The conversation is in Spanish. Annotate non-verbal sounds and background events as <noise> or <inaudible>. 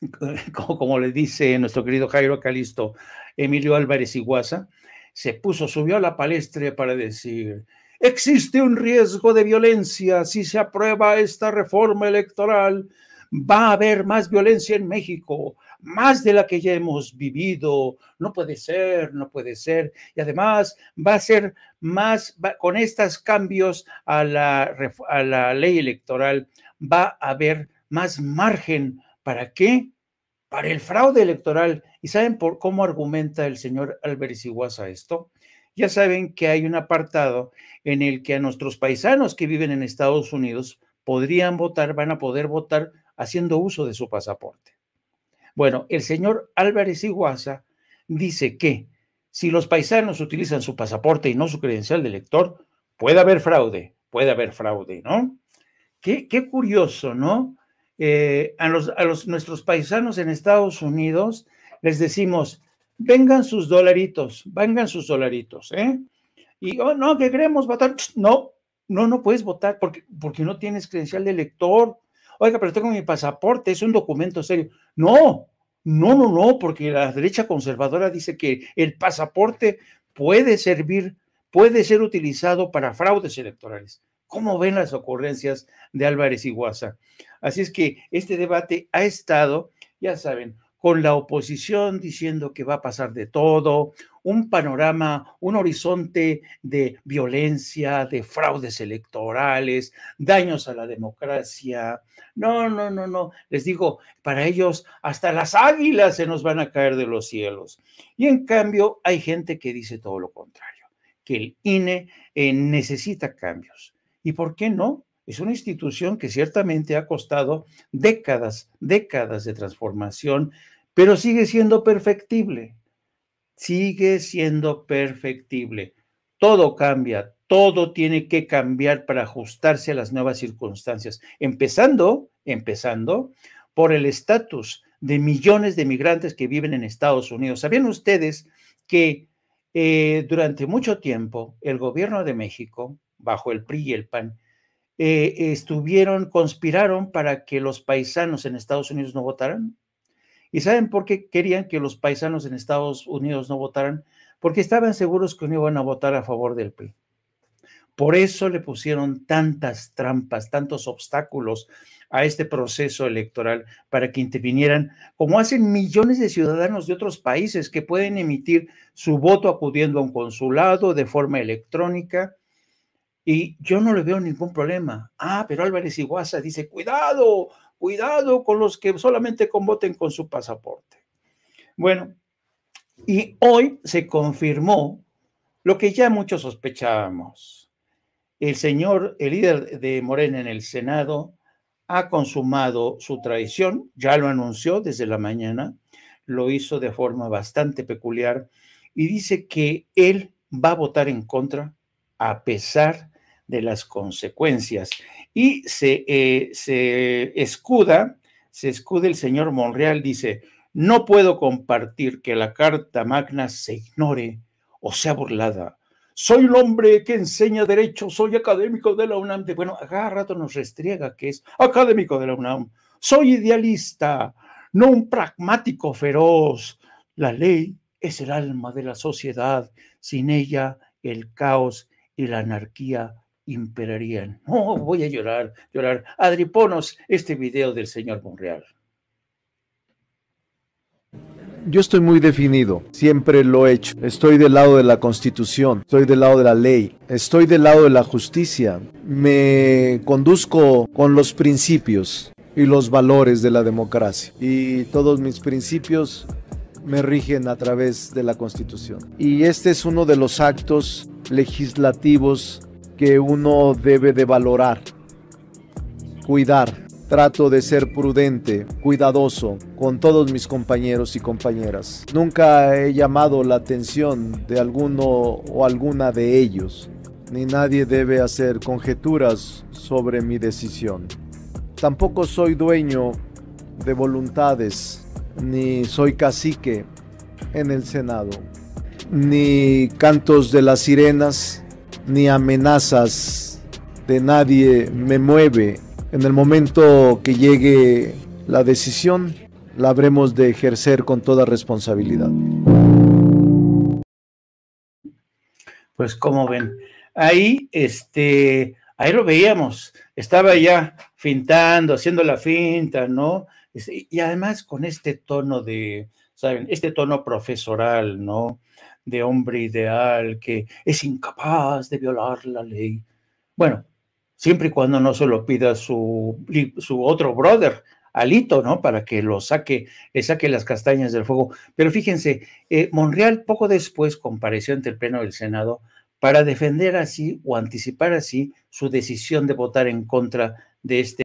<laughs> como, le dice nuestro querido Jairo Calisto, Emilio Álvarez Iguaza, se puso, subió a la palestra para decir, existe un riesgo de violencia si se aprueba esta reforma electoral, va a haber más violencia en México, más de la que ya hemos vivido, no puede ser, no puede ser, y además va a ser más, con estos cambios a la, a la ley electoral, va a haber más margen ¿Para qué? Para el fraude electoral. ¿Y saben por cómo argumenta el señor Álvarez Iguaza esto? Ya saben que hay un apartado en el que a nuestros paisanos que viven en Estados Unidos podrían votar, van a poder votar haciendo uso de su pasaporte. Bueno, el señor Álvarez Iguaza dice que si los paisanos utilizan su pasaporte y no su credencial de elector, puede haber fraude, puede haber fraude, ¿no? Qué, qué curioso, ¿no? Eh, a, los, los, nuestros paisanos en Estados Unidos, les decimos, vengan sus dolaritos, vengan sus dolaritos, ¿eh? Y, oh, no, que queremos votar. No, no, no puedes votar porque, porque no tienes credencial de elector. Oiga, pero tengo mi pasaporte, es un documento serio. No, no, no, no, porque la derecha conservadora dice que el pasaporte puede servir, puede ser utilizado para fraudes electorales. ¿Cómo ven las ocurrencias de Álvarez y Guasa? Así es que este debate ha estado, ya saben, con la oposición diciendo que va a pasar de todo, un panorama, un horizonte de violencia, de fraudes electorales, daños a la democracia. No, no, no, no. Les digo, para ellos hasta las águilas se nos van a caer de los cielos. Y en cambio hay gente que dice todo lo contrario, que el INE eh, necesita cambios ¿Y por qué no? Es una institución que ciertamente ha costado décadas, décadas de transformación, pero sigue siendo perfectible. Sigue siendo perfectible. Todo cambia, todo tiene que cambiar para ajustarse a las nuevas circunstancias, empezando, empezando por el estatus de millones de migrantes que viven en Estados Unidos. ¿Sabían ustedes que eh, durante mucho tiempo el gobierno de México bajo el PRI y el PAN, eh, estuvieron, conspiraron para que los paisanos en Estados Unidos no votaran. ¿Y saben por qué querían que los paisanos en Estados Unidos no votaran? Porque estaban seguros que no iban a votar a favor del PRI. Por eso le pusieron tantas trampas, tantos obstáculos a este proceso electoral para que intervinieran, como hacen millones de ciudadanos de otros países que pueden emitir su voto acudiendo a un consulado de forma electrónica, y yo no le veo ningún problema. Ah, pero Álvarez Iguaza dice, cuidado, cuidado con los que solamente convoten con su pasaporte. Bueno, y hoy se confirmó lo que ya muchos sospechábamos. El señor, el líder de Morena en el Senado, ha consumado su traición, ya lo anunció desde la mañana, lo hizo de forma bastante peculiar y dice que él va a votar en contra a pesar de de las consecuencias. Y se, eh, se escuda, se escude el señor Monreal, dice, no puedo compartir que la Carta Magna se ignore o sea burlada. Soy el hombre que enseña derecho, soy académico de la UNAM. De, bueno, cada rato nos restriega que es académico de la UNAM. Soy idealista, no un pragmático feroz. La ley es el alma de la sociedad. Sin ella, el caos y la anarquía imperarían. No, voy a llorar, llorar. Adriponos este video del señor Monreal. Yo estoy muy definido, siempre lo he hecho. Estoy del lado de la constitución, estoy del lado de la ley, estoy del lado de la justicia. Me conduzco con los principios y los valores de la democracia. Y todos mis principios me rigen a través de la constitución. Y este es uno de los actos legislativos que uno debe de valorar. Cuidar. Trato de ser prudente, cuidadoso con todos mis compañeros y compañeras. Nunca he llamado la atención de alguno o alguna de ellos, ni nadie debe hacer conjeturas sobre mi decisión. Tampoco soy dueño de voluntades, ni soy cacique en el Senado, ni cantos de las sirenas, ni amenazas de nadie me mueve. En el momento que llegue la decisión, la habremos de ejercer con toda responsabilidad. Pues como ven, ahí este, ahí lo veíamos, estaba ya fintando, haciendo la finta, ¿no? Y además con este tono de, ¿saben? Este tono profesoral, ¿no? de hombre ideal que es incapaz de violar la ley. Bueno, siempre y cuando no se lo pida su, su otro brother, Alito, ¿no? Para que lo saque, le saque las castañas del fuego. Pero fíjense, eh, Monreal poco después compareció ante el Pleno del Senado para defender así o anticipar así su decisión de votar en contra de este.